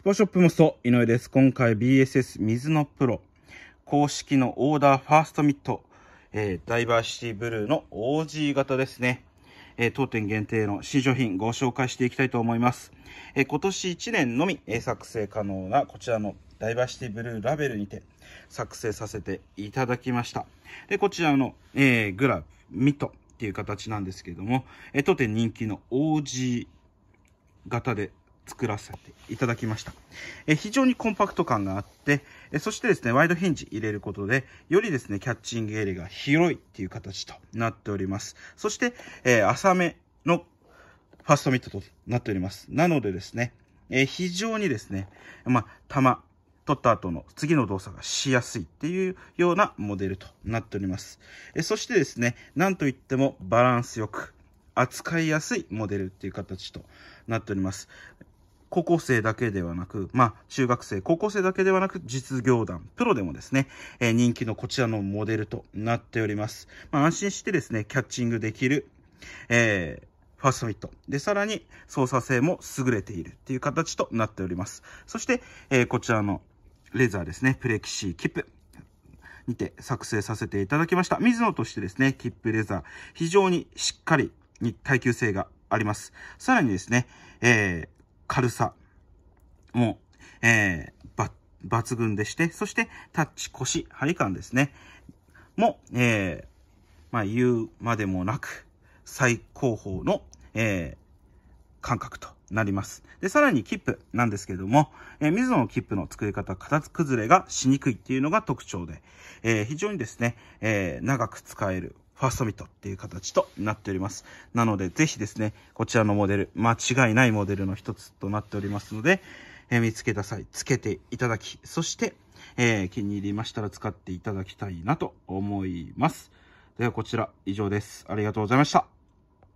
スポーショップモスト、井上です。今回 BSS 水のプロ公式のオーダーファーストミット、えー、ダイバーシティブルーの OG 型ですね。えー、当店限定の新商品ご紹介していきたいと思います。えー、今年1年のみ、え作成可能なこちらのダイバーシティブルーラベルにて作成させていただきました。で、こちらの、えグラフ、ミットっていう形なんですけども、え当店人気の OG 型で作らせていただきました。え非常にコンパクト感があって、えそしてですね、ワイドヒンジ入れることで、よりですね、キャッチングエリアが広いっていう形となっております。そして、えー、浅めのファーストミットとなっております。なのでですね、えー、非常にですね、まあ、取った後の次の動作がしやすいっていうようなモデルとなっております。えそしてですね、なんといってもバランスよく扱いやすいモデルっていう形となっております。高校生だけではなく、まあ、中学生、高校生だけではなく、実業団、プロでもですね、えー、人気のこちらのモデルとなっております。まあ、安心してですね、キャッチングできる、えー、ファーストミット。で、さらに操作性も優れているっていう形となっております。そして、えー、こちらのレザーですね、プレキシーキップ。にて作成させていただきました。水野としてですね、キップレザー、非常にしっかりに耐久性があります。さらにですね、えー、軽さも、えー、抜群でして、そしてタッチ、腰、張り感ですね。も、えー、まあ、言うまでもなく、最高峰の、えー、感覚となります。で、さらに切符なんですけども、えー、水野の切符の作り方、形崩れがしにくいっていうのが特徴で、えー、非常にですね、えー、長く使えるファーストミットっていう形となっております。なので、ぜひですね、こちらのモデル、間違いないモデルの一つとなっておりますので、えー、見つけた際、つけていただき、そして、えー、気に入りましたら使っていただきたいなと思います。では、こちら以上です。ありがとうございました。